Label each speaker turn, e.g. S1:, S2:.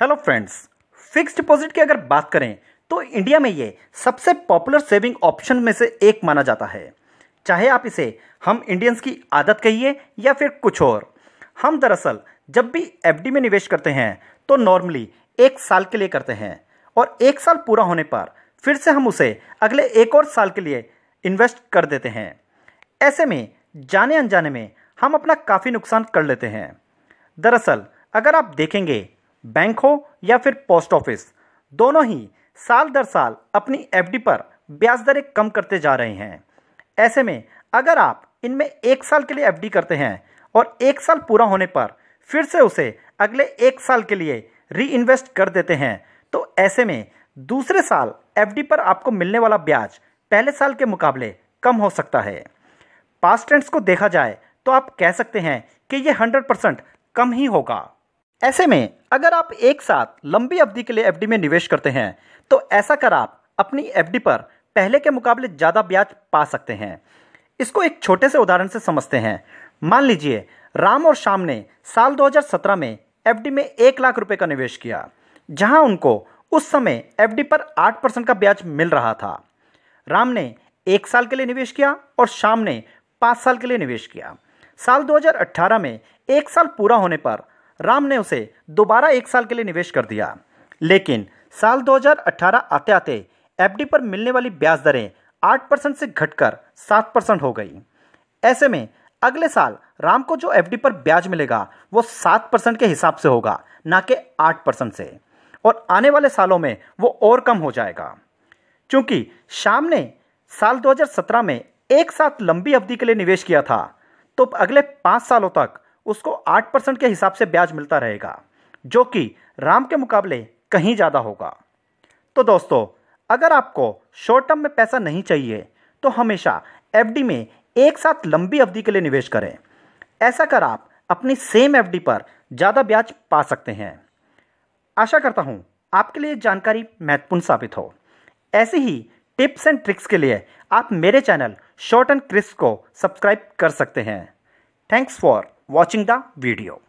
S1: Hello friends fix deposit की अगर बात करें तो इंडिया में ये सबसे पॉपुलर सेविंग ऑप्शन में से एक माना जाता है चाहे आप इसे हम इंडियंस की आदत कहिए या फिर कुछ और हम दरअसल जब भी एफ में निवेश करते हैं तो नॉर्मली एक साल के लिए करते हैं और एक साल पूरा होने पर फिर से हम उसे अगले एक और साल के लिए इन्वेस्ट कर देते हैं ऐसे में जाने अनजाने में हम अपना काफ़ी नुकसान कर लेते हैं दरअसल अगर आप देखेंगे बैंक हो या फिर पोस्ट ऑफिस दोनों ही साल दर साल अपनी एफडी पर ब्याज दरें कम करते जा रहे हैं ऐसे में अगर आप इनमें एक साल के लिए एफडी करते हैं और एक साल पूरा होने पर फिर से उसे अगले एक साल के लिए री कर देते हैं तो ऐसे में दूसरे साल एफडी पर आपको मिलने वाला ब्याज पहले साल के मुकाबले कम हो सकता है पास्ट ट्रेंड्स को देखा जाए तो आप कह सकते हैं कि ये 100 परसेंट कम ही होगा ऐसे में अगर आप एक साथ लंबी अवधि के लिए एफडी में निवेश करते हैं तो ऐसा कर आप अपनी एफडी पर पहले के मुकाबले ज़्यादा ब्याज पा सकते हैं इसको एक छोटे से उदाहरण से समझते हैं मान लीजिए राम और श्याम ने साल 2017 में एफडी में एक लाख रुपए का निवेश किया जहां उनको उस समय एफडी पर आठ परसेंट का ब्याज मिल रहा था राम ने एक साल के लिए निवेश किया और श्याम ने पाँच साल के लिए निवेश किया साल 2018 में एक साल पूरा होने पर राम ने उसे दोबारा एक साल के लिए निवेश कर दिया लेकिन साल 2018 आते आते एफडी पर मिलने वाली ब्याज दरें 8 परसेंट से घटकर 7 परसेंट हो गई ऐसे में अगले साल राम को जो एफडी पर ब्याज मिलेगा वो 7 परसेंट के हिसाब से होगा ना कि 8 परसेंट से और आने वाले सालों में वो और कम हो जाएगा क्योंकि शाम ने साल 2017 में एक साथ लंबी अवधि के लिए निवेश किया था तो अगले पाँच सालों तक उसको आठ परसेंट के हिसाब से ब्याज मिलता रहेगा जो कि राम के मुकाबले कहीं ज़्यादा होगा तो दोस्तों अगर आपको शॉर्ट टर्म में पैसा नहीं चाहिए तो हमेशा एफ में एक साथ लंबी अवधि के लिए निवेश करें ऐसा कर आप अपनी सेम एफ पर ज़्यादा ब्याज पा सकते हैं आशा करता हूँ आपके लिए जानकारी महत्वपूर्ण साबित हो ऐसी ही टिप्स एंड ट्रिक्स के लिए आप मेरे चैनल शॉर्ट एंड क्रिस्प को सब्सक्राइब कर सकते हैं thanks for watching the video.